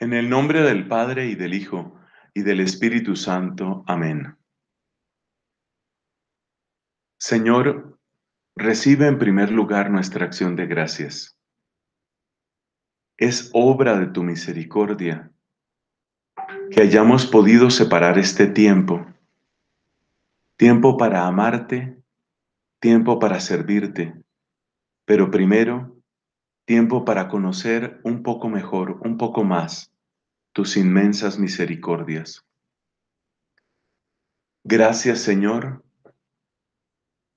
En el nombre del Padre y del Hijo y del Espíritu Santo. Amén. Señor, recibe en primer lugar nuestra acción de gracias. Es obra de tu misericordia que hayamos podido separar este tiempo, tiempo para amarte, tiempo para servirte, pero primero tiempo para conocer un poco mejor, un poco más, tus inmensas misericordias. Gracias Señor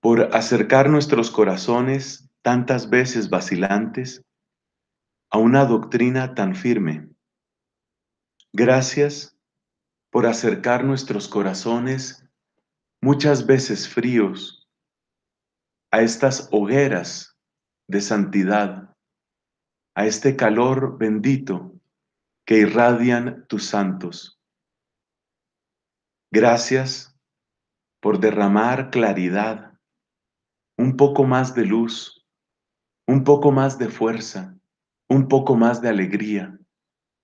por acercar nuestros corazones tantas veces vacilantes a una doctrina tan firme. Gracias por acercar nuestros corazones muchas veces fríos a estas hogueras de santidad a este calor bendito que irradian tus santos. Gracias por derramar claridad, un poco más de luz, un poco más de fuerza, un poco más de alegría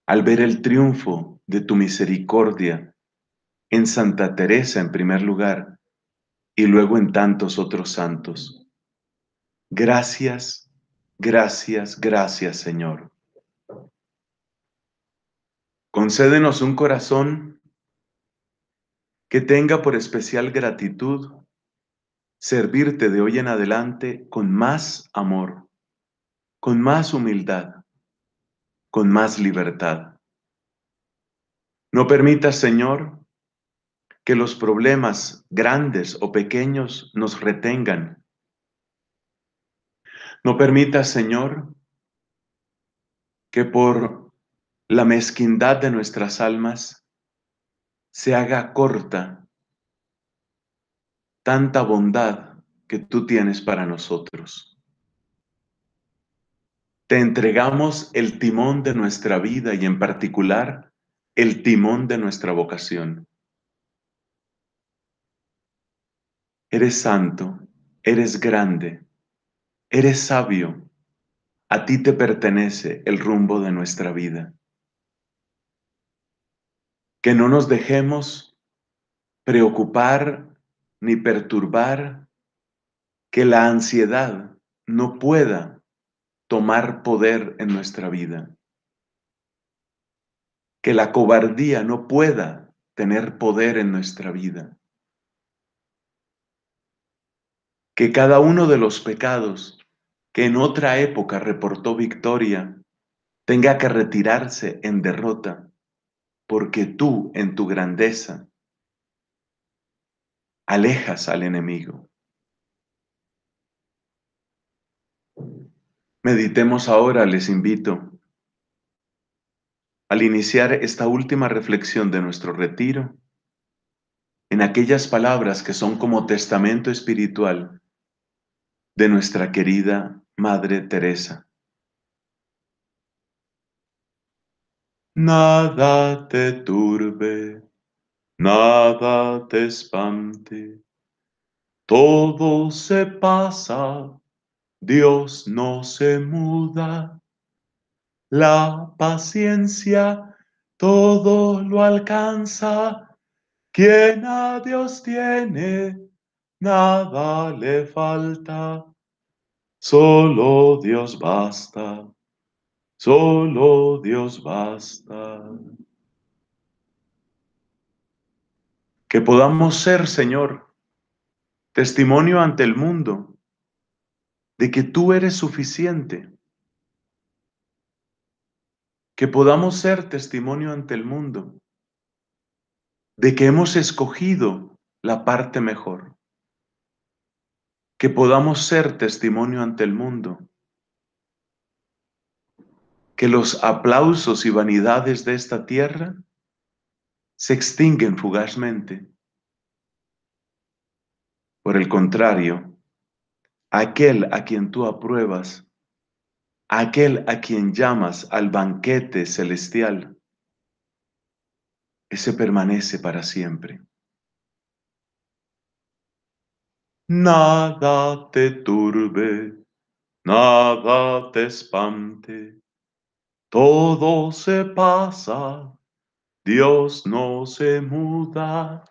al ver el triunfo de tu misericordia en Santa Teresa en primer lugar y luego en tantos otros santos. Gracias Gracias, gracias Señor. Concédenos un corazón que tenga por especial gratitud servirte de hoy en adelante con más amor, con más humildad, con más libertad. No permitas, Señor, que los problemas grandes o pequeños nos retengan no permitas, Señor, que por la mezquindad de nuestras almas se haga corta tanta bondad que tú tienes para nosotros. Te entregamos el timón de nuestra vida y en particular el timón de nuestra vocación. Eres santo, eres grande, Eres sabio, a ti te pertenece el rumbo de nuestra vida. Que no nos dejemos preocupar ni perturbar, que la ansiedad no pueda tomar poder en nuestra vida, que la cobardía no pueda tener poder en nuestra vida, que cada uno de los pecados en otra época reportó victoria, tenga que retirarse en derrota, porque tú en tu grandeza alejas al enemigo. Meditemos ahora, les invito, al iniciar esta última reflexión de nuestro retiro, en aquellas palabras que son como testamento espiritual de nuestra querida Madre Teresa. Nada te turbe, nada te espante, todo se pasa, Dios no se muda. La paciencia todo lo alcanza, quien a Dios tiene, nada le falta. Solo Dios basta, solo Dios basta. Que podamos ser, Señor, testimonio ante el mundo de que tú eres suficiente. Que podamos ser testimonio ante el mundo de que hemos escogido la parte mejor que podamos ser testimonio ante el mundo. Que los aplausos y vanidades de esta tierra se extinguen fugazmente. Por el contrario, aquel a quien tú apruebas, aquel a quien llamas al banquete celestial, ese permanece para siempre. Nada te turbe, nada te espante, todo se pasa, Dios no se muda.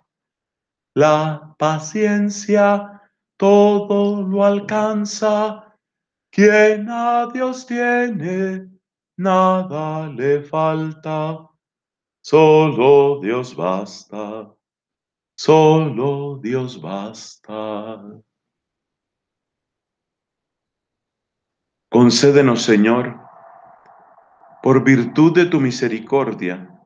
La paciencia todo lo alcanza, quien a Dios tiene, nada le falta, solo Dios basta. Solo Dios basta. Concédenos, Señor, por virtud de tu misericordia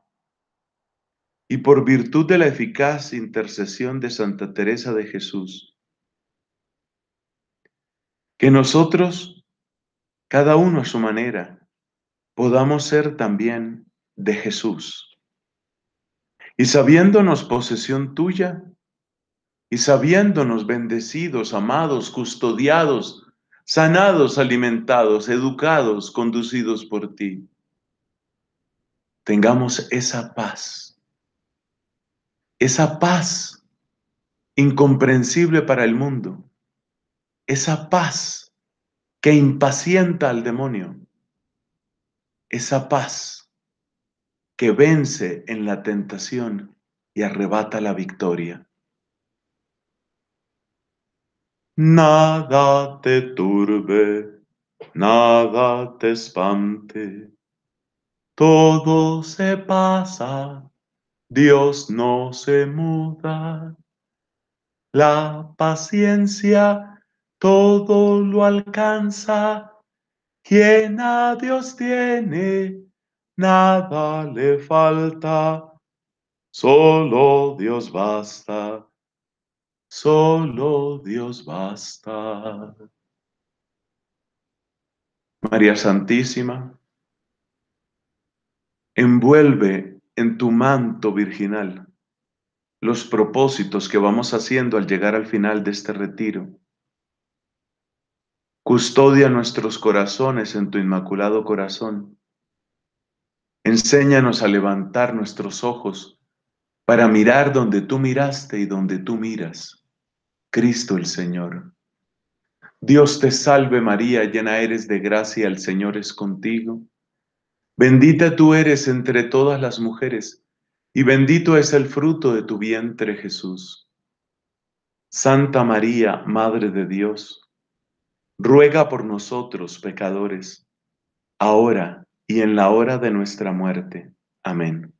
y por virtud de la eficaz intercesión de Santa Teresa de Jesús, que nosotros, cada uno a su manera, podamos ser también de Jesús y sabiéndonos posesión tuya, y sabiéndonos bendecidos, amados, custodiados, sanados, alimentados, educados, conducidos por ti, tengamos esa paz, esa paz incomprensible para el mundo, esa paz que impacienta al demonio, esa paz que vence en la tentación y arrebata la victoria. Nada te turbe, nada te espante, todo se pasa, Dios no se muda. La paciencia todo lo alcanza, quien a Dios tiene, nada le falta, solo Dios basta, solo Dios basta. María Santísima, envuelve en tu manto virginal los propósitos que vamos haciendo al llegar al final de este retiro. Custodia nuestros corazones en tu inmaculado corazón Enséñanos a levantar nuestros ojos para mirar donde tú miraste y donde tú miras. Cristo el Señor. Dios te salve María, llena eres de gracia, el Señor es contigo. Bendita tú eres entre todas las mujeres, y bendito es el fruto de tu vientre Jesús. Santa María, Madre de Dios, ruega por nosotros pecadores, ahora y y en la hora de nuestra muerte. Amén.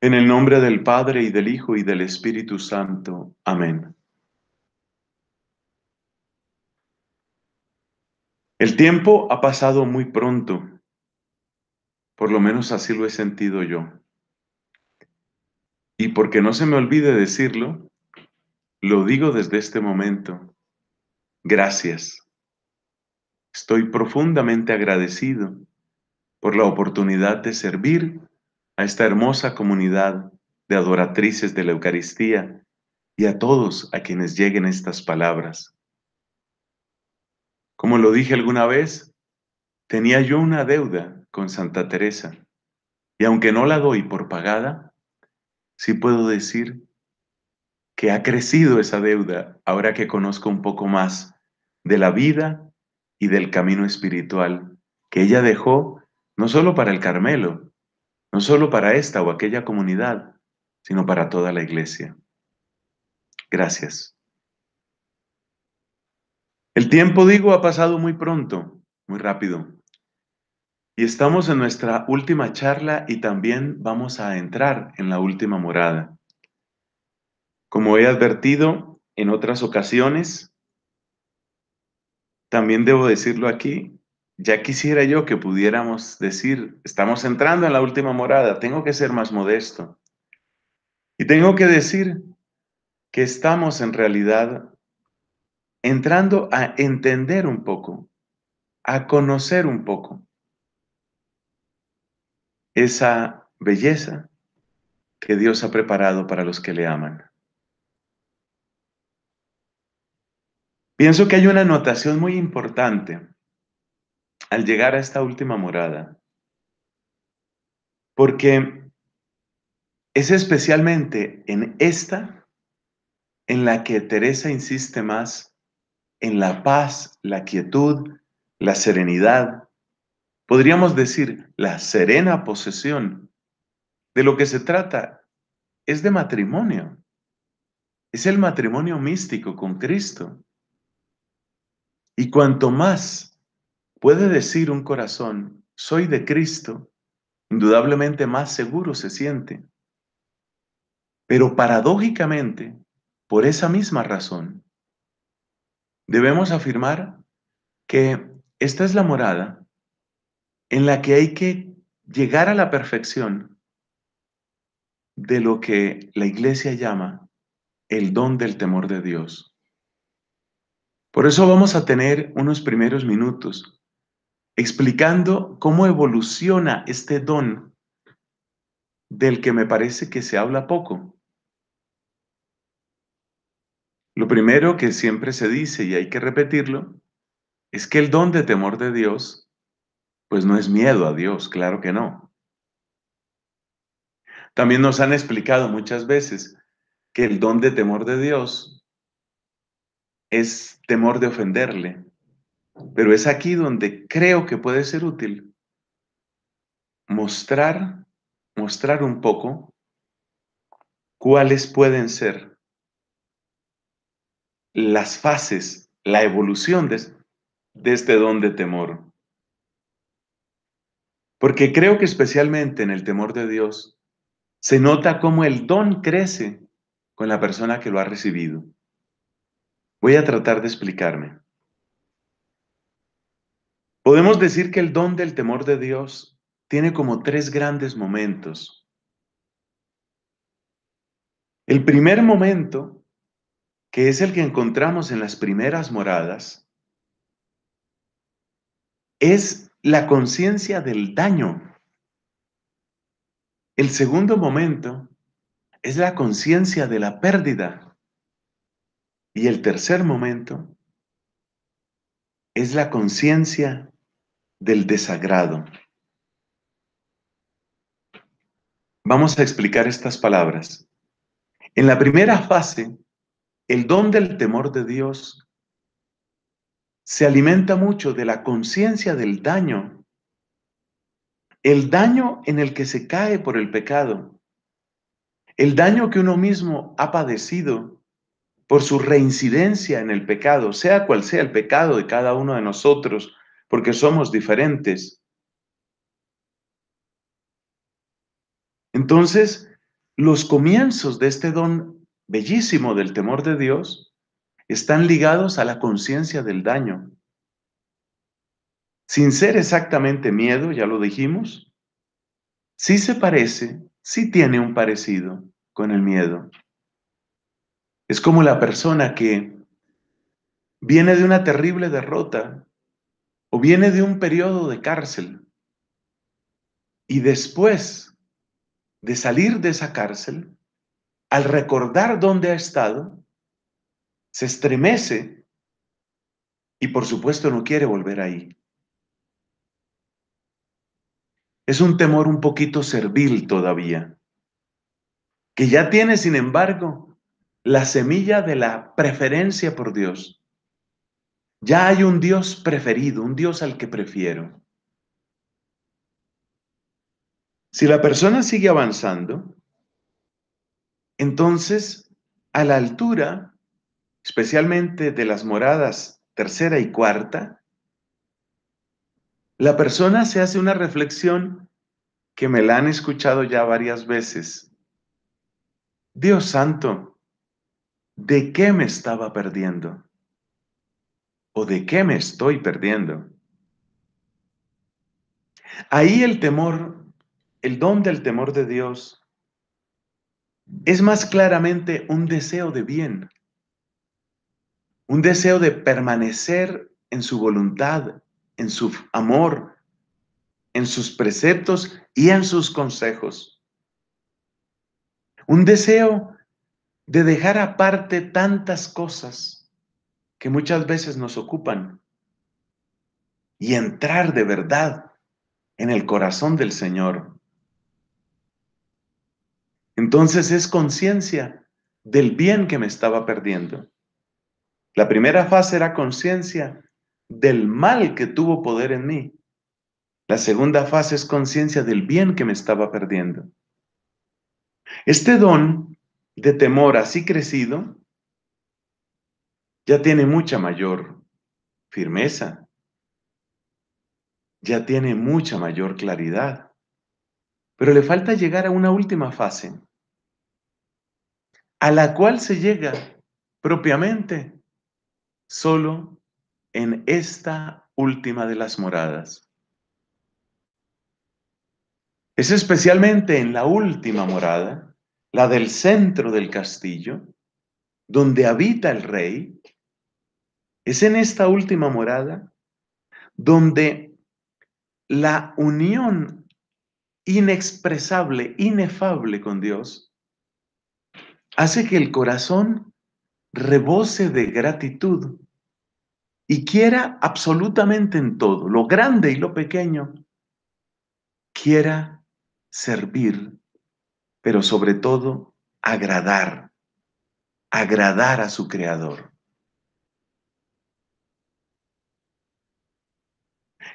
En el nombre del Padre y del Hijo y del Espíritu Santo. Amén. El tiempo ha pasado muy pronto, por lo menos así lo he sentido yo. Y porque no se me olvide decirlo, lo digo desde este momento. Gracias. Estoy profundamente agradecido por la oportunidad de servir a esta hermosa comunidad de adoratrices de la Eucaristía y a todos a quienes lleguen estas palabras. Como lo dije alguna vez, tenía yo una deuda con Santa Teresa y aunque no la doy por pagada, sí puedo decir que ha crecido esa deuda ahora que conozco un poco más de la vida y del camino espiritual que ella dejó no solo para el Carmelo, no solo para esta o aquella comunidad, sino para toda la iglesia. Gracias. El tiempo, digo, ha pasado muy pronto, muy rápido. Y estamos en nuestra última charla y también vamos a entrar en la última morada. Como he advertido en otras ocasiones, también debo decirlo aquí, ya quisiera yo que pudiéramos decir, estamos entrando en la última morada, tengo que ser más modesto. Y tengo que decir que estamos en realidad entrando a entender un poco, a conocer un poco esa belleza que Dios ha preparado para los que le aman. Pienso que hay una anotación muy importante al llegar a esta última morada, porque es especialmente en esta en la que Teresa insiste más en la paz, la quietud, la serenidad, podríamos decir la serena posesión. De lo que se trata es de matrimonio. Es el matrimonio místico con Cristo. Y cuanto más puede decir un corazón, soy de Cristo, indudablemente más seguro se siente. Pero paradójicamente, por esa misma razón, debemos afirmar que esta es la morada en la que hay que llegar a la perfección de lo que la iglesia llama el don del temor de Dios. Por eso vamos a tener unos primeros minutos explicando cómo evoluciona este don del que me parece que se habla poco. Lo primero que siempre se dice y hay que repetirlo es que el don de temor de Dios, pues no es miedo a Dios, claro que no. También nos han explicado muchas veces que el don de temor de Dios es temor de ofenderle. Pero es aquí donde creo que puede ser útil mostrar, mostrar un poco cuáles pueden ser las fases, la evolución de, de este don de temor. Porque creo que especialmente en el temor de Dios se nota cómo el don crece con la persona que lo ha recibido. Voy a tratar de explicarme. Podemos decir que el don del temor de Dios tiene como tres grandes momentos. El primer momento, que es el que encontramos en las primeras moradas, es la conciencia del daño. El segundo momento es la conciencia de la pérdida. Y el tercer momento es la conciencia del desagrado. Vamos a explicar estas palabras. En la primera fase, el don del temor de Dios se alimenta mucho de la conciencia del daño, el daño en el que se cae por el pecado, el daño que uno mismo ha padecido por su reincidencia en el pecado, sea cual sea el pecado de cada uno de nosotros, porque somos diferentes. Entonces, los comienzos de este don bellísimo del temor de Dios están ligados a la conciencia del daño. Sin ser exactamente miedo, ya lo dijimos, sí se parece, sí tiene un parecido con el miedo. Es como la persona que viene de una terrible derrota o viene de un periodo de cárcel y después de salir de esa cárcel, al recordar dónde ha estado, se estremece y por supuesto no quiere volver ahí. Es un temor un poquito servil todavía, que ya tiene, sin embargo, la semilla de la preferencia por Dios. Ya hay un Dios preferido, un Dios al que prefiero. Si la persona sigue avanzando, entonces a la altura, especialmente de las moradas tercera y cuarta, la persona se hace una reflexión que me la han escuchado ya varias veces. Dios santo, ¿de qué me estaba perdiendo? ¿O de qué me estoy perdiendo? Ahí el temor, el don del temor de Dios, es más claramente un deseo de bien, un deseo de permanecer en su voluntad, en su amor, en sus preceptos y en sus consejos. Un deseo de dejar aparte tantas cosas que muchas veces nos ocupan y entrar de verdad en el corazón del Señor. Entonces es conciencia del bien que me estaba perdiendo. La primera fase era conciencia del mal que tuvo poder en mí. La segunda fase es conciencia del bien que me estaba perdiendo. Este don de temor así crecido, ya tiene mucha mayor firmeza, ya tiene mucha mayor claridad, pero le falta llegar a una última fase, a la cual se llega propiamente solo en esta última de las moradas. Es especialmente en la última morada la del centro del castillo, donde habita el rey, es en esta última morada donde la unión inexpresable, inefable con Dios, hace que el corazón rebose de gratitud y quiera absolutamente en todo, lo grande y lo pequeño, quiera servir pero sobre todo agradar, agradar a su creador.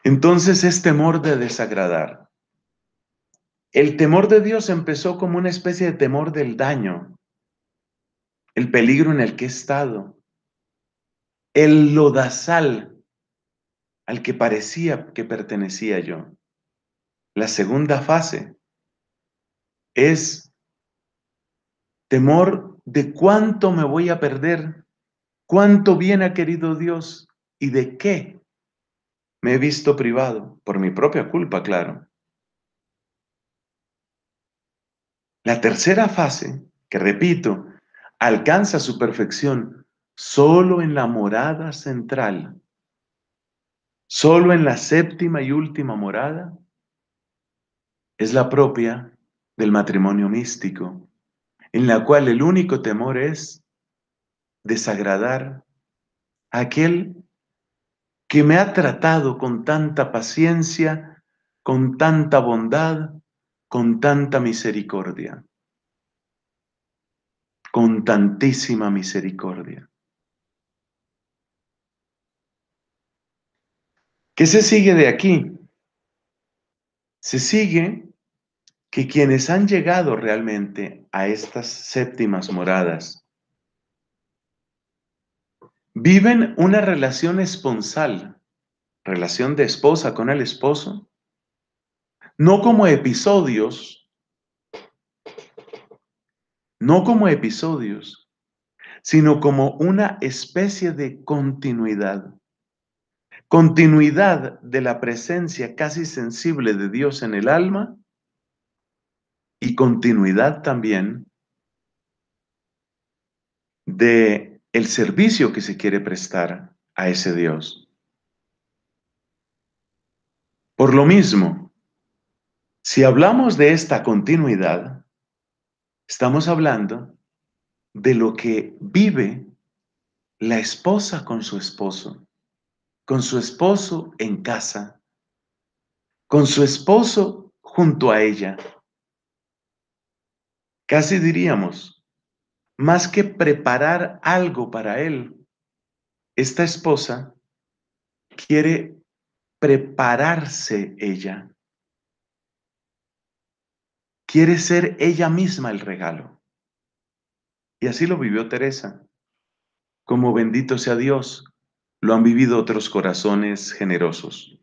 Entonces es temor de desagradar. El temor de Dios empezó como una especie de temor del daño, el peligro en el que he estado, el lodazal al que parecía que pertenecía yo. La segunda fase es temor de cuánto me voy a perder, cuánto bien ha querido Dios y de qué me he visto privado, por mi propia culpa, claro. La tercera fase, que repito, alcanza su perfección solo en la morada central, solo en la séptima y última morada, es la propia del matrimonio místico, en la cual el único temor es desagradar a aquel que me ha tratado con tanta paciencia, con tanta bondad, con tanta misericordia, con tantísima misericordia. ¿Qué se sigue de aquí? Se sigue que quienes han llegado realmente a estas séptimas moradas viven una relación esponsal, relación de esposa con el esposo, no como episodios, no como episodios, sino como una especie de continuidad. Continuidad de la presencia casi sensible de Dios en el alma y continuidad también de el servicio que se quiere prestar a ese Dios. Por lo mismo, si hablamos de esta continuidad, estamos hablando de lo que vive la esposa con su esposo, con su esposo en casa, con su esposo junto a ella, Casi diríamos, más que preparar algo para él, esta esposa quiere prepararse ella. Quiere ser ella misma el regalo. Y así lo vivió Teresa. Como bendito sea Dios, lo han vivido otros corazones generosos.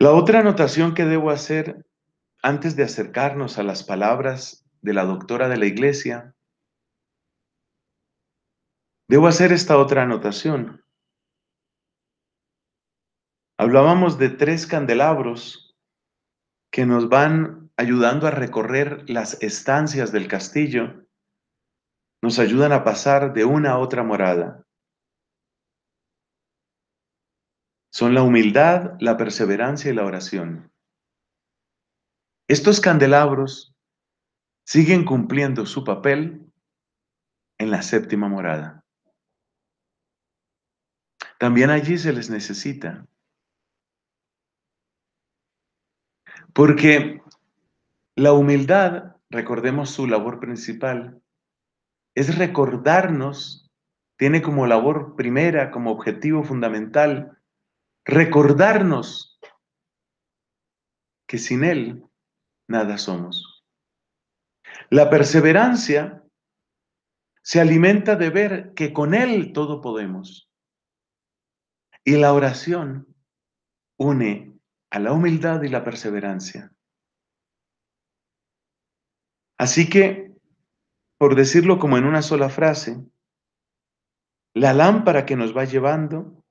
La otra anotación que debo hacer antes de acercarnos a las palabras de la doctora de la iglesia, debo hacer esta otra anotación. Hablábamos de tres candelabros que nos van ayudando a recorrer las estancias del castillo, nos ayudan a pasar de una a otra morada. son la humildad, la perseverancia y la oración. Estos candelabros siguen cumpliendo su papel en la séptima morada. También allí se les necesita. Porque la humildad, recordemos su labor principal, es recordarnos, tiene como labor primera, como objetivo fundamental, recordarnos que sin Él nada somos. La perseverancia se alimenta de ver que con Él todo podemos. Y la oración une a la humildad y la perseverancia. Así que, por decirlo como en una sola frase, la lámpara que nos va llevando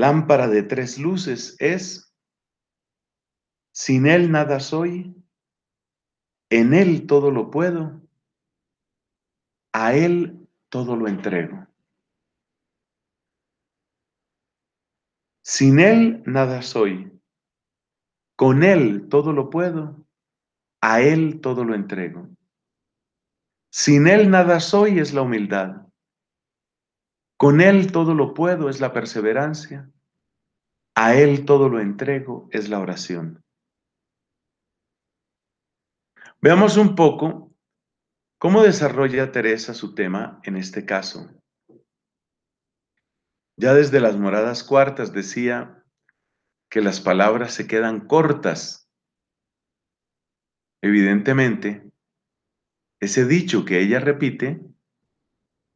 Lámpara de tres luces es, sin Él nada soy, en Él todo lo puedo, a Él todo lo entrego. Sin Él nada soy, con Él todo lo puedo, a Él todo lo entrego. Sin Él nada soy es la humildad. Con Él todo lo puedo es la perseverancia. A Él todo lo entrego es la oración. Veamos un poco cómo desarrolla Teresa su tema en este caso. Ya desde las moradas cuartas decía que las palabras se quedan cortas. Evidentemente, ese dicho que ella repite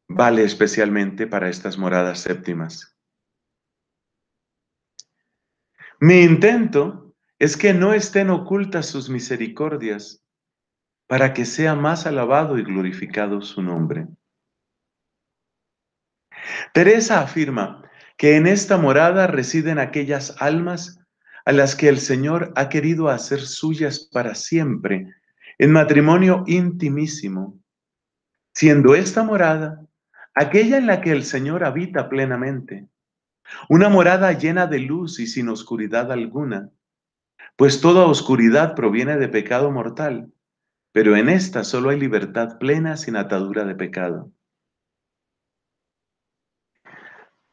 vale especialmente para estas moradas séptimas. Mi intento es que no estén ocultas sus misericordias para que sea más alabado y glorificado su nombre. Teresa afirma que en esta morada residen aquellas almas a las que el Señor ha querido hacer suyas para siempre, en matrimonio intimísimo, siendo esta morada aquella en la que el Señor habita plenamente, una morada llena de luz y sin oscuridad alguna, pues toda oscuridad proviene de pecado mortal, pero en esta solo hay libertad plena sin atadura de pecado.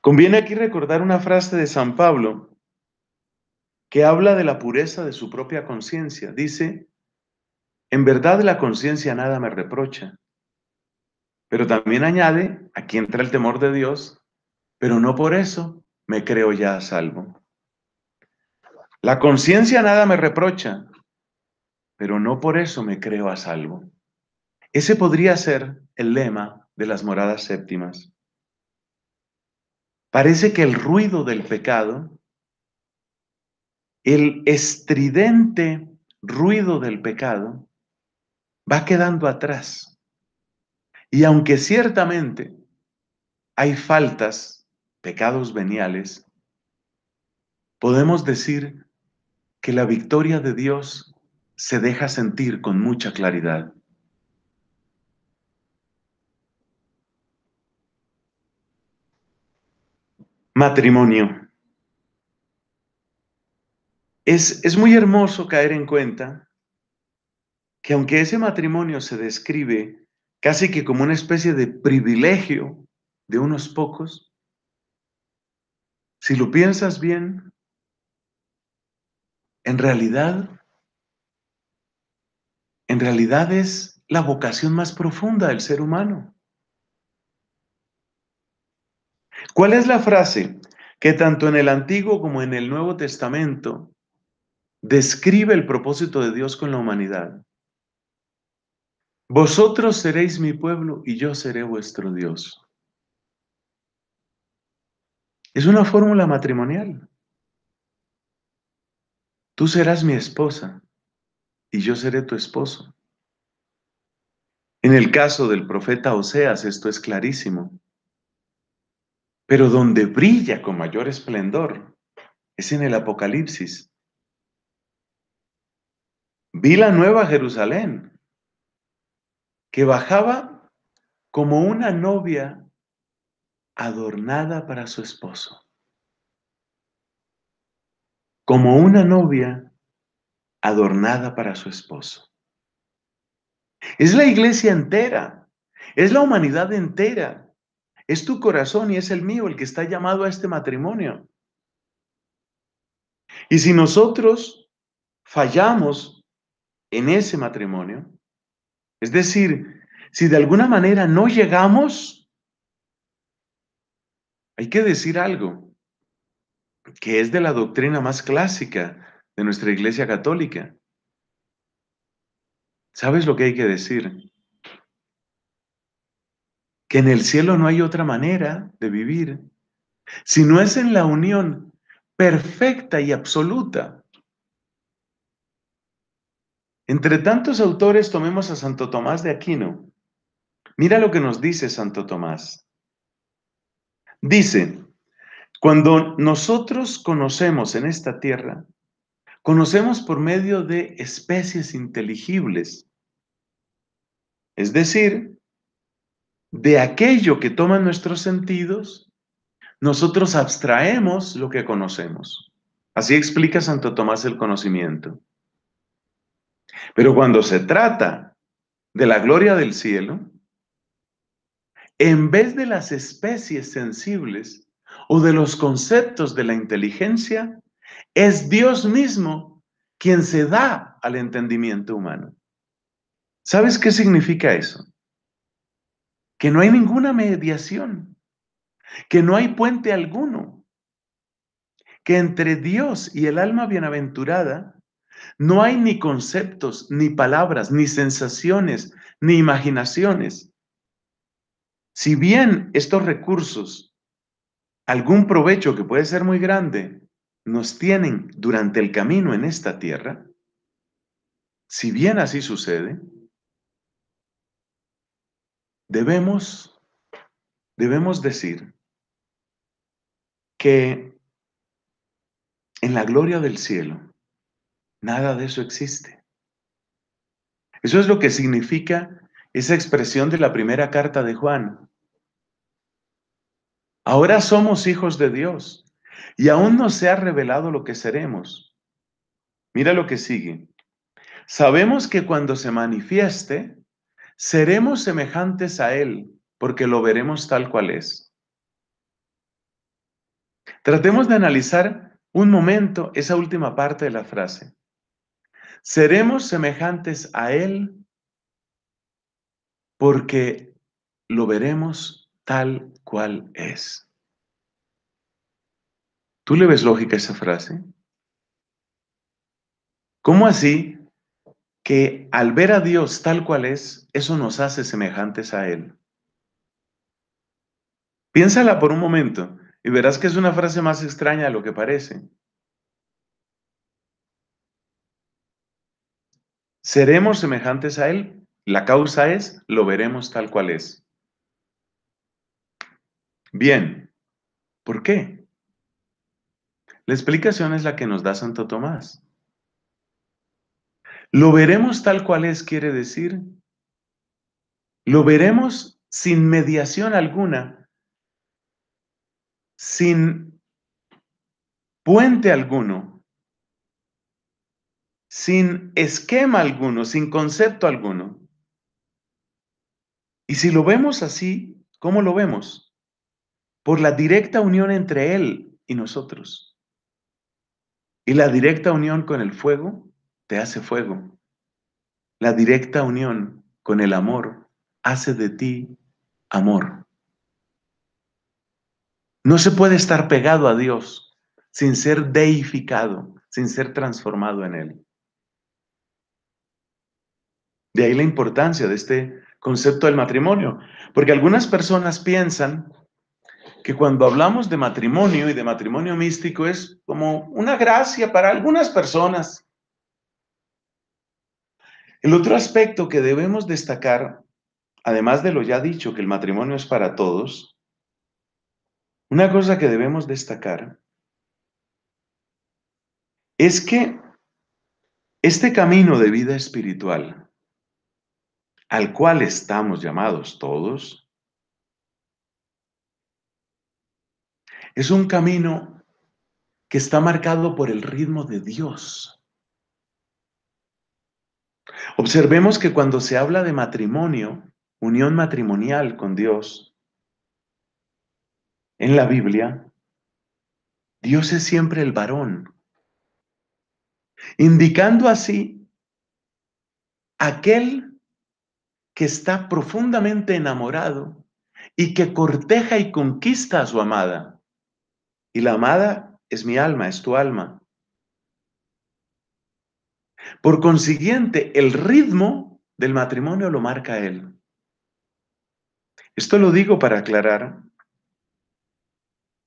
Conviene aquí recordar una frase de San Pablo que habla de la pureza de su propia conciencia. Dice, en verdad la conciencia nada me reprocha, pero también añade, aquí entra el temor de Dios, pero no por eso me creo ya a salvo. La conciencia nada me reprocha, pero no por eso me creo a salvo. Ese podría ser el lema de las moradas séptimas. Parece que el ruido del pecado, el estridente ruido del pecado, va quedando atrás. Y aunque ciertamente hay faltas, pecados veniales, podemos decir que la victoria de Dios se deja sentir con mucha claridad. Matrimonio. Es, es, muy hermoso caer en cuenta que aunque ese matrimonio se describe casi que como una especie de privilegio de unos pocos. Si lo piensas bien, en realidad, en realidad es la vocación más profunda del ser humano. ¿Cuál es la frase que tanto en el Antiguo como en el Nuevo Testamento describe el propósito de Dios con la humanidad? Vosotros seréis mi pueblo y yo seré vuestro Dios. Es una fórmula matrimonial. Tú serás mi esposa y yo seré tu esposo. En el caso del profeta Oseas esto es clarísimo. Pero donde brilla con mayor esplendor es en el Apocalipsis. Vi la nueva Jerusalén, que bajaba como una novia adornada para su esposo. Como una novia adornada para su esposo. Es la iglesia entera, es la humanidad entera, es tu corazón y es el mío el que está llamado a este matrimonio. Y si nosotros fallamos en ese matrimonio, es decir, si de alguna manera no llegamos, hay que decir algo que es de la doctrina más clásica de nuestra Iglesia Católica. ¿Sabes lo que hay que decir? Que en el cielo no hay otra manera de vivir, si no es en la unión perfecta y absoluta entre tantos autores tomemos a Santo Tomás de Aquino. Mira lo que nos dice Santo Tomás. Dice, cuando nosotros conocemos en esta tierra, conocemos por medio de especies inteligibles, es decir, de aquello que toman nuestros sentidos, nosotros abstraemos lo que conocemos. Así explica Santo Tomás el conocimiento. Pero cuando se trata de la gloria del cielo, en vez de las especies sensibles o de los conceptos de la inteligencia, es Dios mismo quien se da al entendimiento humano. ¿Sabes qué significa eso? Que no hay ninguna mediación, que no hay puente alguno, que entre Dios y el alma bienaventurada no hay ni conceptos, ni palabras, ni sensaciones, ni imaginaciones. Si bien estos recursos, algún provecho que puede ser muy grande, nos tienen durante el camino en esta tierra, si bien así sucede, debemos, debemos decir que en la gloria del cielo, Nada de eso existe. Eso es lo que significa esa expresión de la primera carta de Juan. Ahora somos hijos de Dios y aún no se ha revelado lo que seremos. Mira lo que sigue. Sabemos que cuando se manifieste, seremos semejantes a Él, porque lo veremos tal cual es. Tratemos de analizar un momento esa última parte de la frase. Seremos semejantes a Él porque lo veremos tal cual es. ¿Tú le ves lógica esa frase? ¿Cómo así que al ver a Dios tal cual es, eso nos hace semejantes a Él? Piénsala por un momento y verás que es una frase más extraña de lo que parece. Seremos semejantes a Él. La causa es, lo veremos tal cual es. Bien, ¿por qué? La explicación es la que nos da Santo Tomás. Lo veremos tal cual es quiere decir, lo veremos sin mediación alguna, sin puente alguno, sin esquema alguno, sin concepto alguno. Y si lo vemos así, ¿cómo lo vemos? Por la directa unión entre Él y nosotros. Y la directa unión con el fuego te hace fuego. La directa unión con el amor hace de ti amor. No se puede estar pegado a Dios sin ser deificado, sin ser transformado en Él. De ahí la importancia de este concepto del matrimonio, porque algunas personas piensan que cuando hablamos de matrimonio y de matrimonio místico es como una gracia para algunas personas. El otro aspecto que debemos destacar, además de lo ya dicho, que el matrimonio es para todos, una cosa que debemos destacar es que este camino de vida espiritual al cual estamos llamados todos, es un camino que está marcado por el ritmo de Dios. Observemos que cuando se habla de matrimonio, unión matrimonial con Dios, en la Biblia, Dios es siempre el varón, indicando así aquel que está profundamente enamorado y que corteja y conquista a su amada. Y la amada es mi alma, es tu alma. Por consiguiente, el ritmo del matrimonio lo marca él. Esto lo digo para aclarar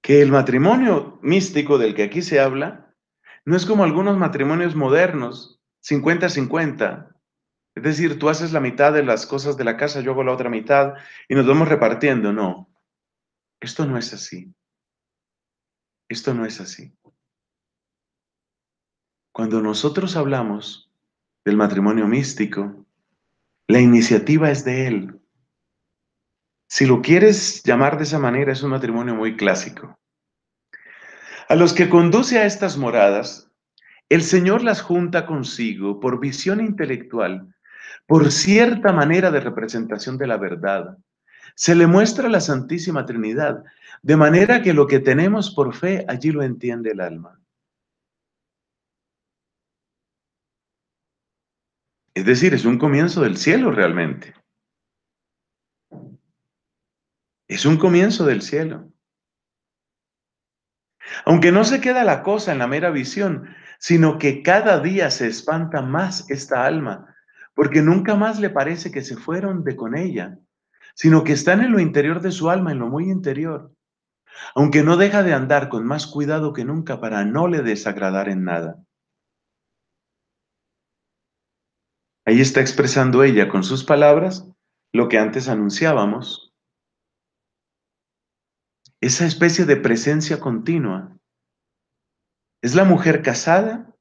que el matrimonio místico del que aquí se habla no es como algunos matrimonios modernos, 50-50, es decir, tú haces la mitad de las cosas de la casa, yo hago la otra mitad y nos vamos repartiendo. No, esto no es así. Esto no es así. Cuando nosotros hablamos del matrimonio místico, la iniciativa es de él. Si lo quieres llamar de esa manera, es un matrimonio muy clásico. A los que conduce a estas moradas, el Señor las junta consigo por visión intelectual por cierta manera de representación de la verdad. Se le muestra la Santísima Trinidad, de manera que lo que tenemos por fe allí lo entiende el alma. Es decir, es un comienzo del cielo realmente. Es un comienzo del cielo. Aunque no se queda la cosa en la mera visión, sino que cada día se espanta más esta alma porque nunca más le parece que se fueron de con ella, sino que están en lo interior de su alma, en lo muy interior, aunque no deja de andar con más cuidado que nunca para no le desagradar en nada. Ahí está expresando ella con sus palabras lo que antes anunciábamos, esa especie de presencia continua. Es la mujer casada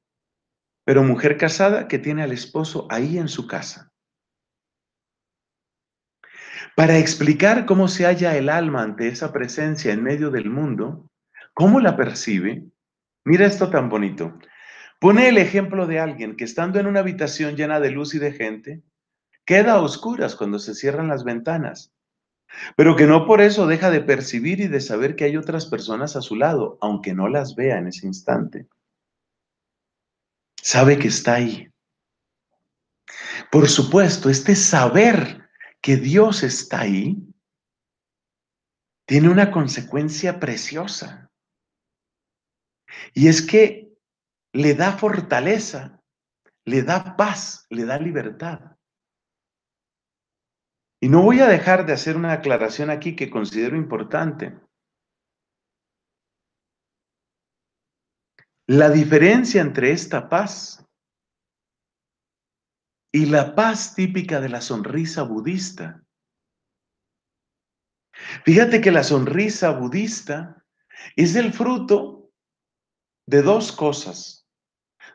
pero mujer casada que tiene al esposo ahí en su casa. Para explicar cómo se halla el alma ante esa presencia en medio del mundo, cómo la percibe, mira esto tan bonito. Pone el ejemplo de alguien que estando en una habitación llena de luz y de gente, queda a oscuras cuando se cierran las ventanas, pero que no por eso deja de percibir y de saber que hay otras personas a su lado, aunque no las vea en ese instante sabe que está ahí. Por supuesto, este saber que Dios está ahí tiene una consecuencia preciosa. Y es que le da fortaleza, le da paz, le da libertad. Y no voy a dejar de hacer una aclaración aquí que considero importante. La diferencia entre esta paz y la paz típica de la sonrisa budista. Fíjate que la sonrisa budista es el fruto de dos cosas,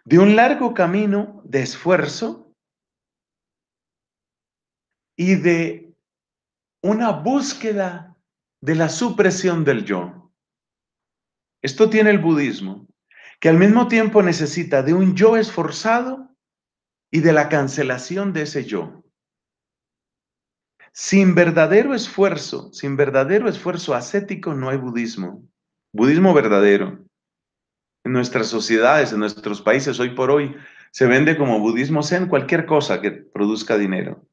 de un largo camino de esfuerzo y de una búsqueda de la supresión del yo. Esto tiene el budismo que al mismo tiempo necesita de un yo esforzado y de la cancelación de ese yo. Sin verdadero esfuerzo, sin verdadero esfuerzo ascético no hay budismo, budismo verdadero. En nuestras sociedades, en nuestros países, hoy por hoy, se vende como budismo zen cualquier cosa que produzca dinero.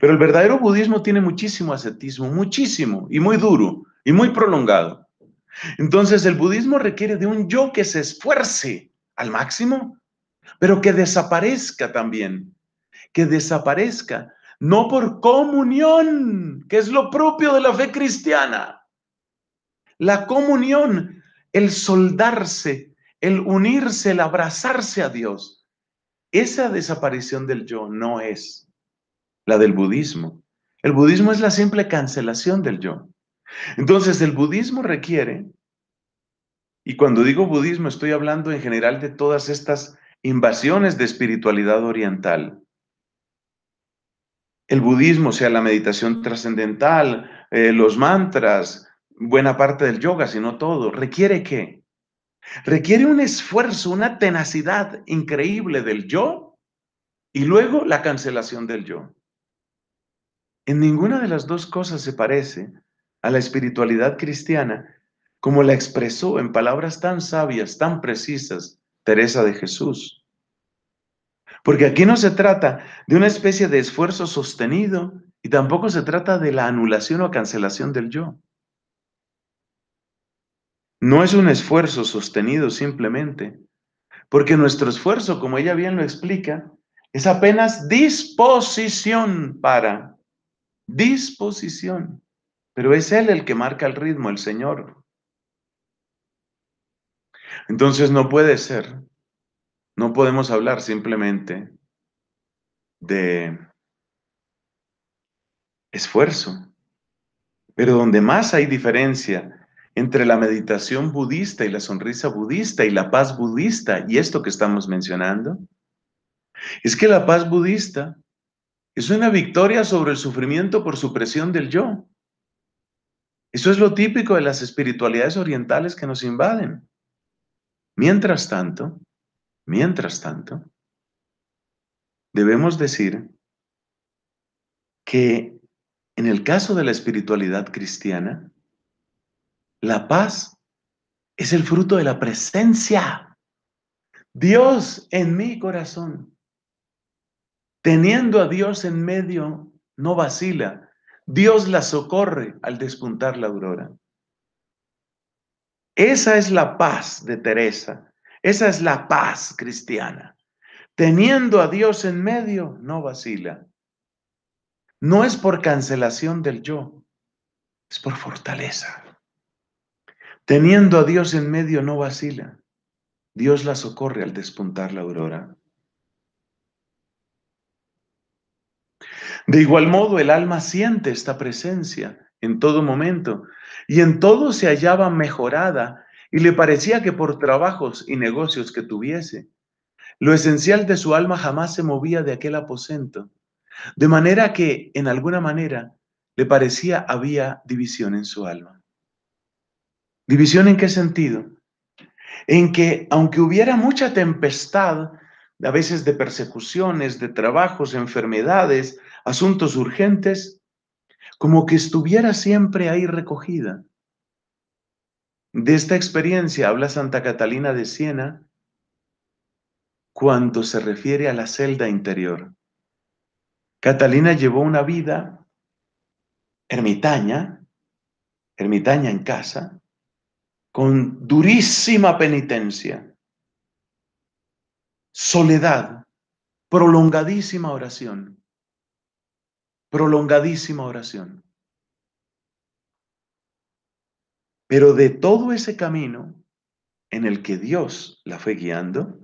Pero el verdadero budismo tiene muchísimo ascetismo, muchísimo, y muy duro, y muy prolongado. Entonces el budismo requiere de un yo que se esfuerce al máximo, pero que desaparezca también, que desaparezca, no por comunión, que es lo propio de la fe cristiana. La comunión, el soldarse, el unirse, el abrazarse a Dios. Esa desaparición del yo no es la del budismo. El budismo es la simple cancelación del yo. Entonces el budismo requiere, y cuando digo budismo estoy hablando en general de todas estas invasiones de espiritualidad oriental. El budismo, o sea, la meditación trascendental, eh, los mantras, buena parte del yoga, si no todo, requiere qué? Requiere un esfuerzo, una tenacidad increíble del yo y luego la cancelación del yo. En ninguna de las dos cosas se parece a la espiritualidad cristiana, como la expresó en palabras tan sabias, tan precisas, Teresa de Jesús. Porque aquí no se trata de una especie de esfuerzo sostenido y tampoco se trata de la anulación o cancelación del yo. No es un esfuerzo sostenido simplemente, porque nuestro esfuerzo, como ella bien lo explica, es apenas disposición para, disposición. Pero es Él el que marca el ritmo, el Señor. Entonces no puede ser, no podemos hablar simplemente de esfuerzo. Pero donde más hay diferencia entre la meditación budista y la sonrisa budista y la paz budista y esto que estamos mencionando, es que la paz budista es una victoria sobre el sufrimiento por supresión del yo. Eso es lo típico de las espiritualidades orientales que nos invaden. Mientras tanto, mientras tanto, debemos decir que en el caso de la espiritualidad cristiana, la paz es el fruto de la presencia. Dios en mi corazón. Teniendo a Dios en medio, no vacila, Dios la socorre al despuntar la aurora. Esa es la paz de Teresa. Esa es la paz cristiana. Teniendo a Dios en medio, no vacila. No es por cancelación del yo, es por fortaleza. Teniendo a Dios en medio, no vacila. Dios la socorre al despuntar la aurora. De igual modo, el alma siente esta presencia en todo momento y en todo se hallaba mejorada y le parecía que por trabajos y negocios que tuviese, lo esencial de su alma jamás se movía de aquel aposento, de manera que, en alguna manera, le parecía había división en su alma. ¿División en qué sentido? En que, aunque hubiera mucha tempestad, a veces de persecuciones, de trabajos, enfermedades, asuntos urgentes, como que estuviera siempre ahí recogida. De esta experiencia habla Santa Catalina de Siena cuando se refiere a la celda interior. Catalina llevó una vida ermitaña, ermitaña en casa, con durísima penitencia, soledad, prolongadísima oración prolongadísima oración. Pero de todo ese camino en el que Dios la fue guiando,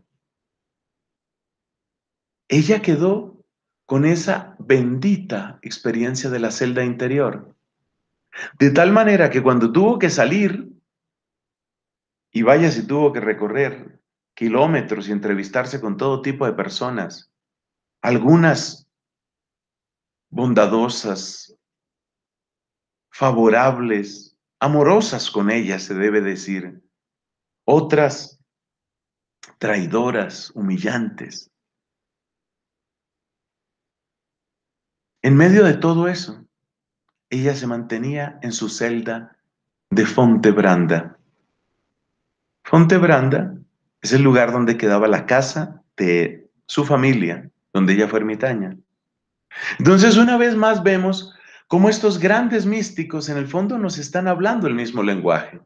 ella quedó con esa bendita experiencia de la celda interior. De tal manera que cuando tuvo que salir, y vaya si tuvo que recorrer kilómetros y entrevistarse con todo tipo de personas, algunas bondadosas, favorables, amorosas con ella, se debe decir. Otras traidoras, humillantes. En medio de todo eso, ella se mantenía en su celda de Fontebranda. Fontebranda es el lugar donde quedaba la casa de su familia, donde ella fue ermitaña. Entonces, una vez más vemos cómo estos grandes místicos en el fondo nos están hablando el mismo lenguaje.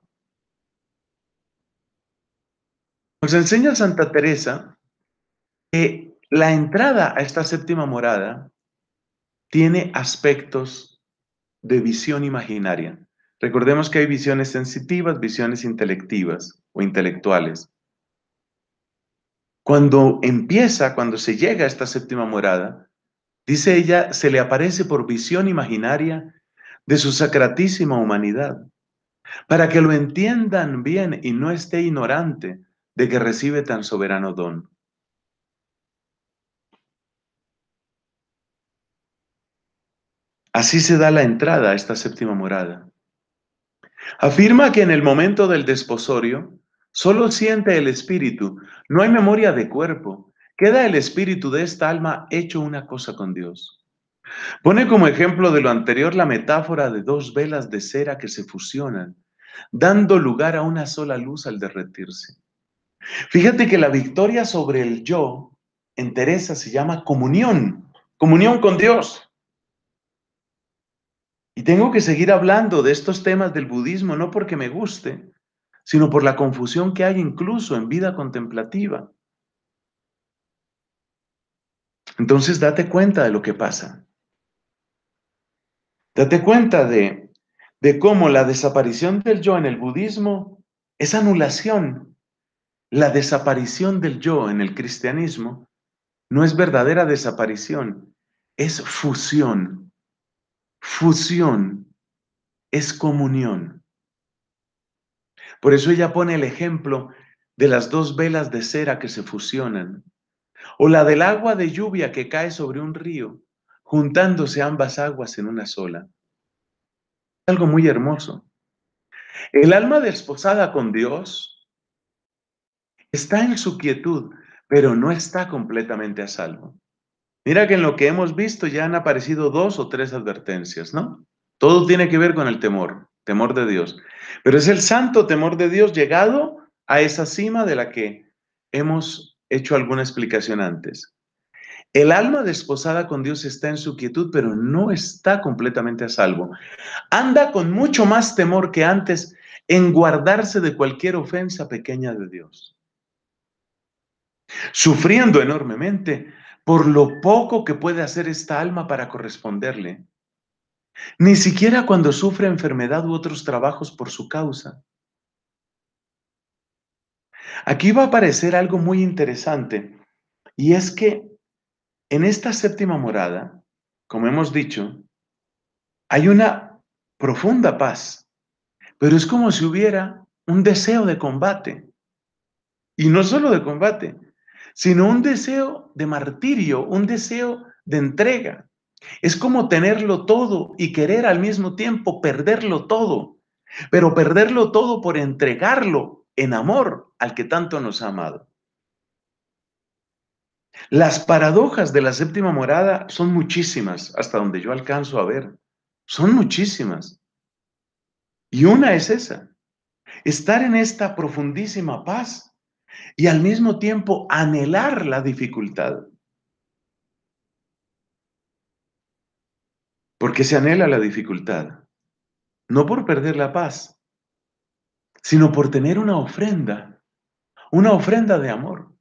Nos enseña Santa Teresa que la entrada a esta séptima morada tiene aspectos de visión imaginaria. Recordemos que hay visiones sensitivas, visiones intelectivas o intelectuales. Cuando empieza, cuando se llega a esta séptima morada, Dice ella, se le aparece por visión imaginaria de su sacratísima humanidad, para que lo entiendan bien y no esté ignorante de que recibe tan soberano don. Así se da la entrada a esta séptima morada. Afirma que en el momento del desposorio solo siente el espíritu, no hay memoria de cuerpo, queda el espíritu de esta alma hecho una cosa con Dios. Pone como ejemplo de lo anterior la metáfora de dos velas de cera que se fusionan, dando lugar a una sola luz al derretirse. Fíjate que la victoria sobre el yo en Teresa se llama comunión, comunión con Dios. Y tengo que seguir hablando de estos temas del budismo, no porque me guste, sino por la confusión que hay incluso en vida contemplativa. Entonces date cuenta de lo que pasa. Date cuenta de, cómo la desaparición del yo en el budismo es anulación. La desaparición del yo en el cristianismo no es verdadera desaparición, es fusión. Fusión es comunión. Por eso ella pone el ejemplo de las dos velas de cera que se fusionan o la del agua de lluvia que cae sobre un río, juntándose ambas aguas en una sola. Algo muy hermoso. El alma desposada con Dios está en su quietud, pero no está completamente a salvo. Mira que en lo que hemos visto ya han aparecido dos o tres advertencias, ¿no? Todo tiene que ver con el temor, temor de Dios. Pero es el santo temor de Dios llegado a esa cima de la que hemos hecho alguna explicación antes. El alma desposada con Dios está en su quietud, pero no está completamente a salvo. Anda con mucho más temor que antes en guardarse de cualquier ofensa pequeña de Dios, sufriendo enormemente por lo poco que puede hacer esta alma para corresponderle, ni siquiera cuando sufre enfermedad u otros trabajos por su causa. Aquí va a aparecer algo muy interesante y es que en esta séptima morada, como hemos dicho, hay una profunda paz, pero es como si hubiera un deseo de combate. Y no solo de combate, sino un deseo de martirio, un deseo de entrega. Es como tenerlo todo y querer al mismo tiempo perderlo todo, pero perderlo todo por entregarlo en amor al que tanto nos ha amado. Las paradojas de la séptima morada son muchísimas, hasta donde yo alcanzo a ver. Son muchísimas. Y una es esa, estar en esta profundísima paz y al mismo tiempo anhelar la dificultad. Porque se anhela la dificultad? No por perder la paz, sino por tener una ofrenda, una ofrenda de amor,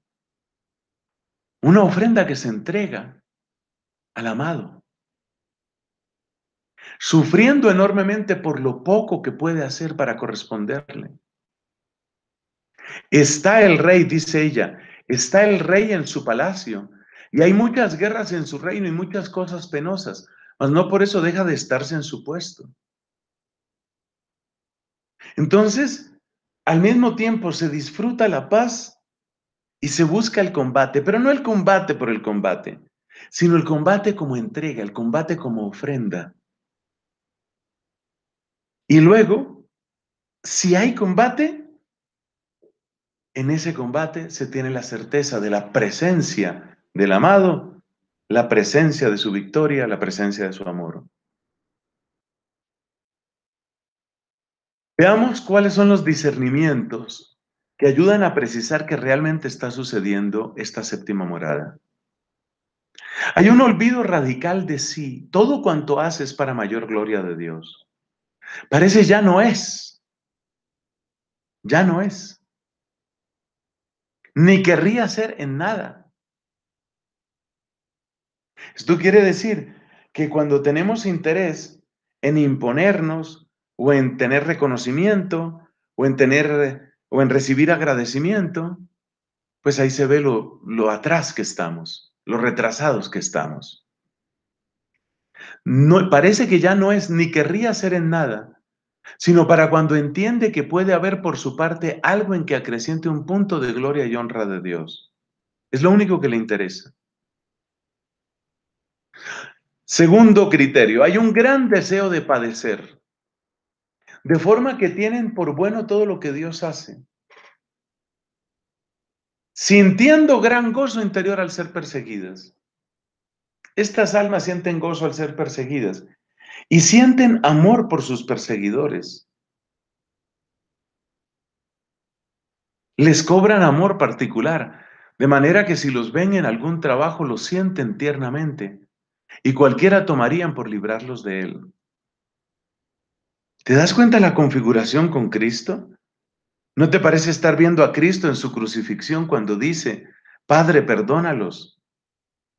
una ofrenda que se entrega al amado, sufriendo enormemente por lo poco que puede hacer para corresponderle. Está el rey, dice ella, está el rey en su palacio, y hay muchas guerras en su reino y muchas cosas penosas, mas no por eso deja de estarse en su puesto. Entonces, al mismo tiempo se disfruta la paz y se busca el combate, pero no el combate por el combate, sino el combate como entrega, el combate como ofrenda. Y luego, si hay combate, en ese combate se tiene la certeza de la presencia del amado, la presencia de su victoria, la presencia de su amor. Veamos cuáles son los discernimientos que ayudan a precisar que realmente está sucediendo esta séptima morada. Hay un olvido radical de sí, todo cuanto haces para mayor gloria de Dios. Parece ya no es, ya no es, ni querría ser en nada. Esto quiere decir que cuando tenemos interés en imponernos, o en tener reconocimiento, o en tener o en recibir agradecimiento, pues ahí se ve lo, lo atrás que estamos, lo retrasados que estamos. No, parece que ya no es ni querría ser en nada, sino para cuando entiende que puede haber por su parte algo en que acreciente un punto de gloria y honra de Dios. Es lo único que le interesa. Segundo criterio, hay un gran deseo de padecer. De forma que tienen por bueno todo lo que Dios hace, sintiendo gran gozo interior al ser perseguidas. Estas almas sienten gozo al ser perseguidas y sienten amor por sus perseguidores. Les cobran amor particular, de manera que si los ven en algún trabajo los sienten tiernamente y cualquiera tomarían por librarlos de él. ¿Te das cuenta la configuración con Cristo? ¿No te parece estar viendo a Cristo en su crucifixión cuando dice, Padre, perdónalos?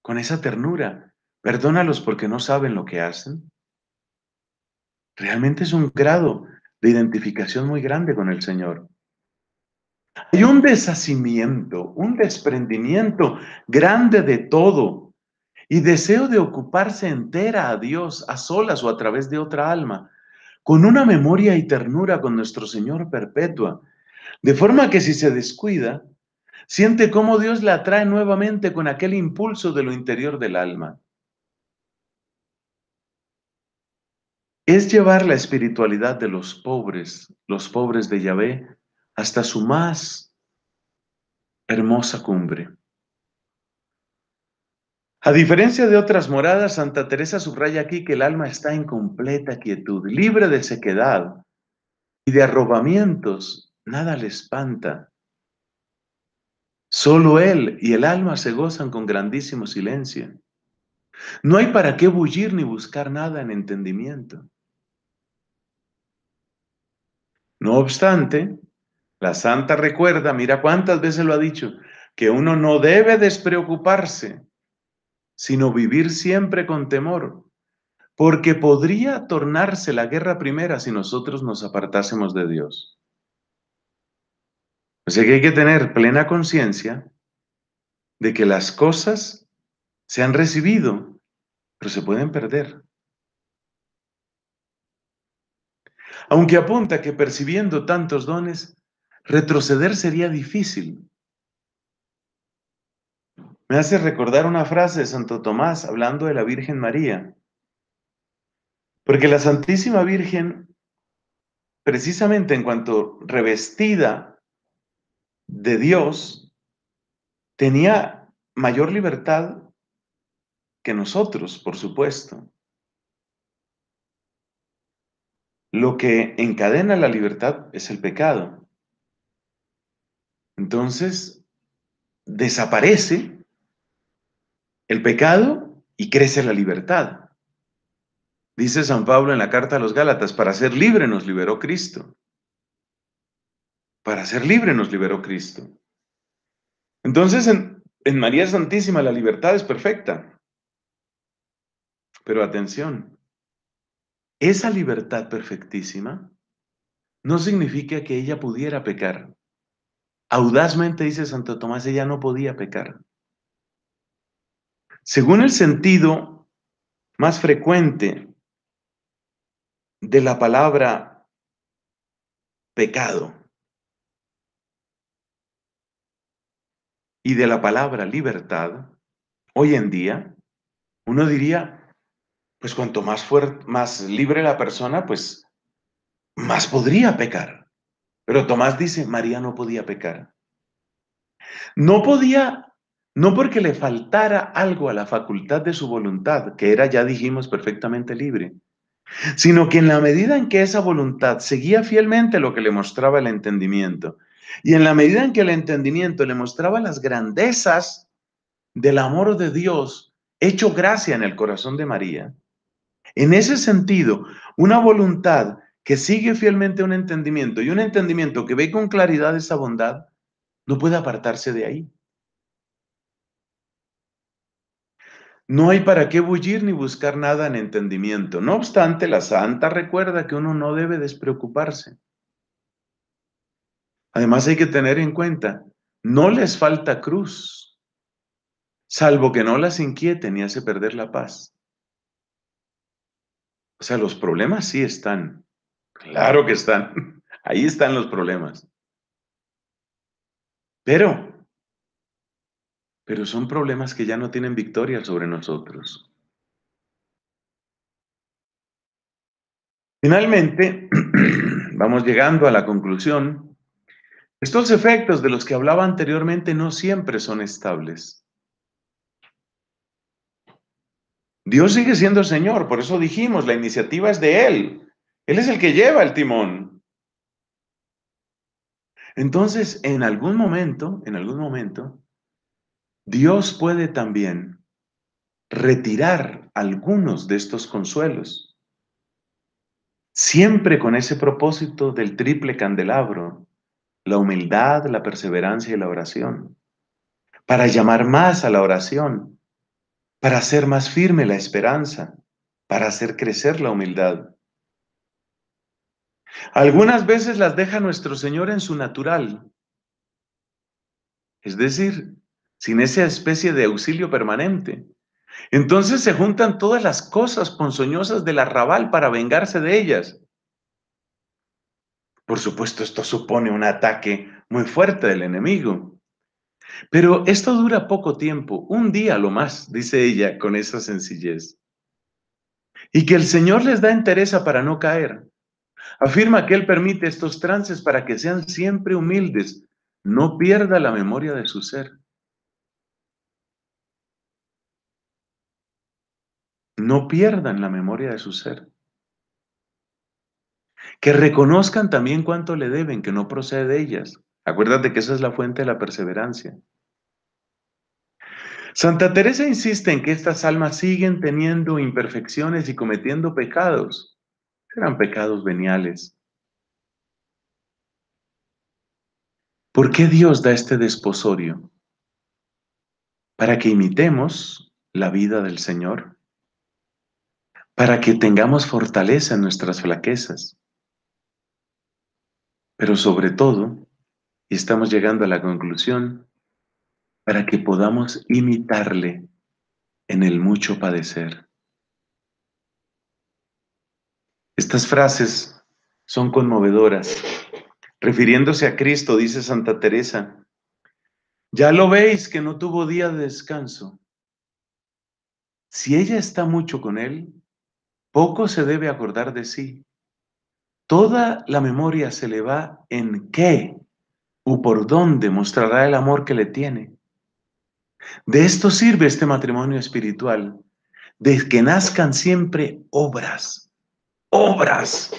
Con esa ternura, perdónalos porque no saben lo que hacen. Realmente es un grado de identificación muy grande con el Señor. Hay un deshacimiento, un desprendimiento grande de todo y deseo de ocuparse entera a Dios, a solas o a través de otra alma, con una memoria y ternura con nuestro Señor perpetua, de forma que si se descuida, siente cómo Dios la atrae nuevamente con aquel impulso de lo interior del alma. Es llevar la espiritualidad de los pobres, los pobres de Yahvé, hasta su más hermosa cumbre. A diferencia de otras moradas, Santa Teresa subraya aquí que el alma está en completa quietud, libre de sequedad y de arrobamientos, nada le espanta. Solo él y el alma se gozan con grandísimo silencio. No hay para qué bullir ni buscar nada en entendimiento. No obstante, la santa recuerda, mira cuántas veces lo ha dicho, que uno no debe despreocuparse sino vivir siempre con temor, porque podría tornarse la guerra primera si nosotros nos apartásemos de Dios. O sea que hay que tener plena conciencia de que las cosas se han recibido, pero se pueden perder. Aunque apunta que percibiendo tantos dones, retroceder sería difícil, me hace recordar una frase de Santo Tomás hablando de la Virgen María. Porque la Santísima Virgen, precisamente en cuanto revestida de Dios, tenía mayor libertad que nosotros, por supuesto. Lo que encadena la libertad es el pecado. Entonces, desaparece el pecado y crece la libertad. Dice San Pablo en la carta a los Gálatas, para ser libre nos liberó Cristo. Para ser libre nos liberó Cristo. Entonces, en, en María Santísima la libertad es perfecta. Pero atención, esa libertad perfectísima no significa que ella pudiera pecar. Audazmente dice Santo Tomás, ella no podía pecar. Según el sentido más frecuente de la palabra pecado y de la palabra libertad, hoy en día uno diría, pues cuanto más, más libre la persona, pues más podría pecar. Pero Tomás dice, María no podía pecar. No podía no porque le faltara algo a la facultad de su voluntad, que era, ya dijimos, perfectamente libre, sino que en la medida en que esa voluntad seguía fielmente lo que le mostraba el entendimiento, y en la medida en que el entendimiento le mostraba las grandezas del amor de Dios hecho gracia en el corazón de María, en ese sentido, una voluntad que sigue fielmente un entendimiento y un entendimiento que ve con claridad esa bondad, no puede apartarse de ahí. No hay para qué bullir ni buscar nada en entendimiento. No obstante, la santa recuerda que uno no debe despreocuparse. Además hay que tener en cuenta, no les falta cruz, salvo que no las inquieten ni hace perder la paz. O sea, los problemas sí están. Claro que están. Ahí están los problemas. Pero pero son problemas que ya no tienen victoria sobre nosotros. Finalmente, vamos llegando a la conclusión. Estos efectos de los que hablaba anteriormente no siempre son estables. Dios sigue siendo Señor, por eso dijimos, la iniciativa es de Él. Él es el que lleva el timón. Entonces, en algún momento, en algún momento, Dios puede también retirar algunos de estos consuelos, siempre con ese propósito del triple candelabro, la humildad, la perseverancia y la oración, para llamar más a la oración, para hacer más firme la esperanza, para hacer crecer la humildad. Algunas veces las deja nuestro Señor en su natural, es decir, sin esa especie de auxilio permanente. Entonces se juntan todas las cosas ponzoñosas del arrabal para vengarse de ellas. Por supuesto, esto supone un ataque muy fuerte del enemigo. Pero esto dura poco tiempo, un día lo más, dice ella con esa sencillez. Y que el Señor les da entereza para no caer. Afirma que Él permite estos trances para que sean siempre humildes, no pierda la memoria de su ser. no pierdan la memoria de su ser. Que reconozcan también cuánto le deben, que no procede de ellas. Acuérdate que esa es la fuente de la perseverancia. Santa Teresa insiste en que estas almas siguen teniendo imperfecciones y cometiendo pecados. Eran pecados veniales. ¿Por qué Dios da este desposorio? Para que imitemos la vida del Señor para que tengamos fortaleza en nuestras flaquezas. Pero sobre todo, y estamos llegando a la conclusión, para que podamos imitarle en el mucho padecer. Estas frases son conmovedoras. Refiriéndose a Cristo, dice Santa Teresa, ya lo veis que no tuvo día de descanso. Si ella está mucho con Él, poco se debe acordar de sí. Toda la memoria se le va en qué o por dónde mostrará el amor que le tiene. De esto sirve este matrimonio espiritual, de que nazcan siempre obras, obras.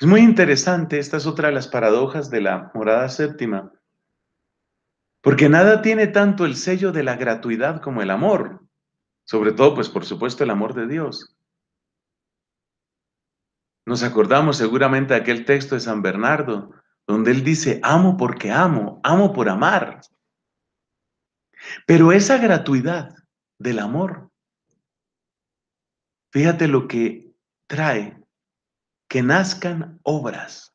Es muy interesante, esta es otra de las paradojas de la morada séptima, porque nada tiene tanto el sello de la gratuidad como el amor. Sobre todo, pues por supuesto, el amor de Dios. Nos acordamos seguramente de aquel texto de San Bernardo, donde él dice, amo porque amo, amo por amar. Pero esa gratuidad del amor, fíjate lo que trae, que nazcan obras,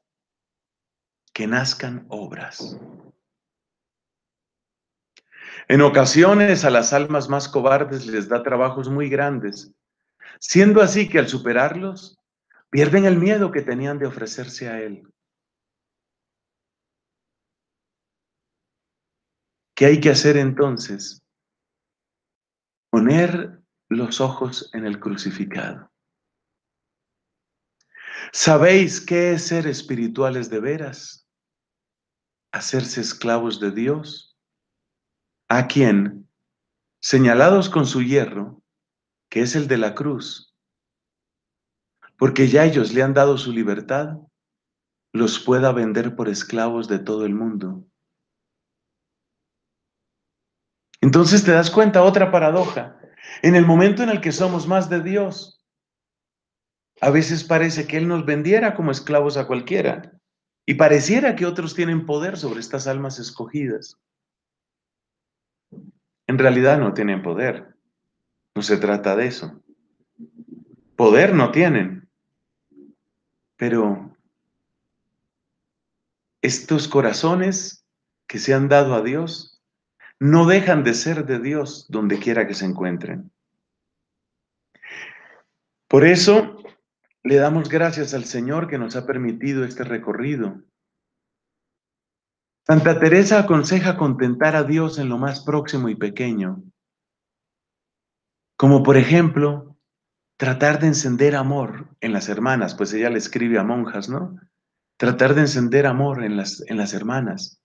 que nazcan obras. En ocasiones a las almas más cobardes les da trabajos muy grandes, siendo así que al superarlos, pierden el miedo que tenían de ofrecerse a Él. ¿Qué hay que hacer entonces? Poner los ojos en el crucificado. ¿Sabéis qué es ser espirituales de veras? Hacerse esclavos de Dios a quien, señalados con su hierro, que es el de la cruz, porque ya ellos le han dado su libertad, los pueda vender por esclavos de todo el mundo. Entonces te das cuenta otra paradoja. En el momento en el que somos más de Dios, a veces parece que Él nos vendiera como esclavos a cualquiera y pareciera que otros tienen poder sobre estas almas escogidas en realidad no tienen poder. No se trata de eso. Poder no tienen. Pero estos corazones que se han dado a Dios no dejan de ser de Dios donde quiera que se encuentren. Por eso le damos gracias al Señor que nos ha permitido este recorrido Santa Teresa aconseja contentar a Dios en lo más próximo y pequeño, como por ejemplo tratar de encender amor en las hermanas, pues ella le escribe a monjas, ¿no? Tratar de encender amor en las, en las hermanas.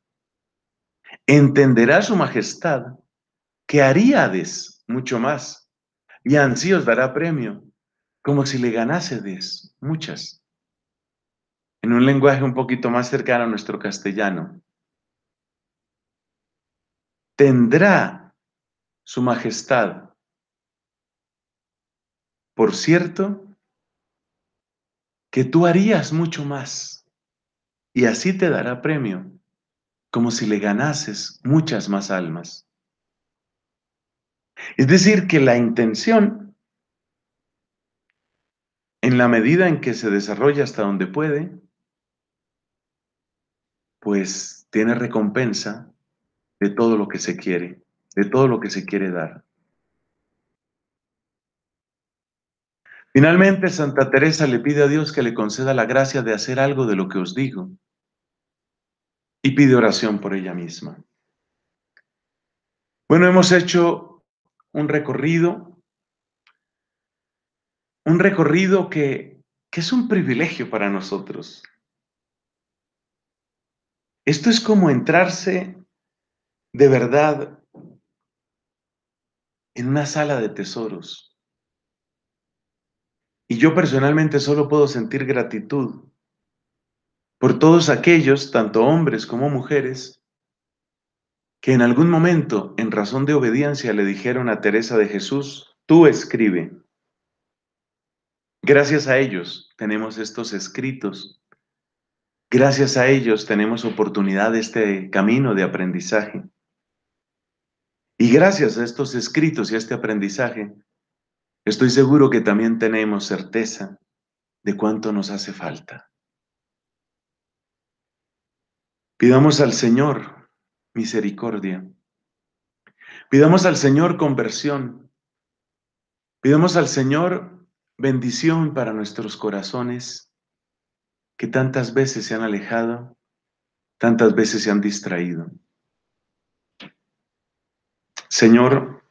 Entenderá su majestad que haríades mucho más y ansí os dará premio, como si le ganásedes muchas. En un lenguaje un poquito más cercano a nuestro castellano, tendrá su majestad. Por cierto, que tú harías mucho más y así te dará premio, como si le ganases muchas más almas. Es decir, que la intención, en la medida en que se desarrolla hasta donde puede, pues tiene recompensa de todo lo que se quiere, de todo lo que se quiere dar. Finalmente, Santa Teresa le pide a Dios que le conceda la gracia de hacer algo de lo que os digo y pide oración por ella misma. Bueno, hemos hecho un recorrido, un recorrido que, que es un privilegio para nosotros. Esto es como entrarse de verdad en una sala de tesoros. Y yo personalmente solo puedo sentir gratitud por todos aquellos, tanto hombres como mujeres, que en algún momento, en razón de obediencia, le dijeron a Teresa de Jesús, tú escribe. Gracias a ellos tenemos estos escritos. Gracias a ellos tenemos oportunidad de este camino de aprendizaje. Y gracias a estos escritos y a este aprendizaje, estoy seguro que también tenemos certeza de cuánto nos hace falta. Pidamos al Señor misericordia. Pidamos al Señor conversión. Pidamos al Señor bendición para nuestros corazones que tantas veces se han alejado, tantas veces se han distraído. Señor,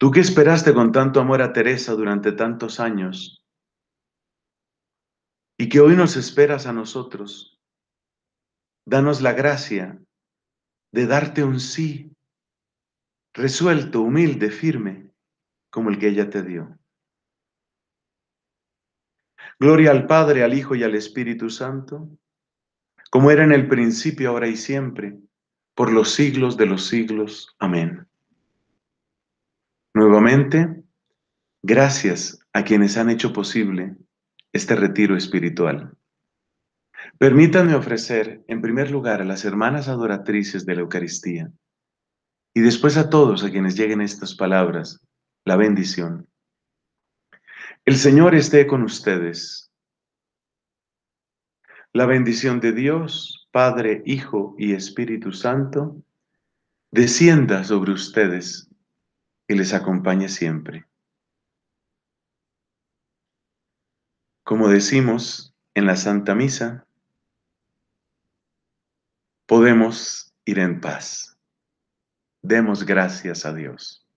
tú que esperaste con tanto amor a Teresa durante tantos años y que hoy nos esperas a nosotros, danos la gracia de darte un sí, resuelto, humilde, firme, como el que ella te dio. Gloria al Padre, al Hijo y al Espíritu Santo, como era en el principio, ahora y siempre por los siglos de los siglos. Amén. Nuevamente, gracias a quienes han hecho posible este retiro espiritual. Permítanme ofrecer en primer lugar a las hermanas adoratrices de la Eucaristía y después a todos a quienes lleguen estas palabras, la bendición. El Señor esté con ustedes. La bendición de Dios, Padre, Hijo y Espíritu Santo, descienda sobre ustedes y les acompañe siempre. Como decimos en la Santa Misa, podemos ir en paz. Demos gracias a Dios.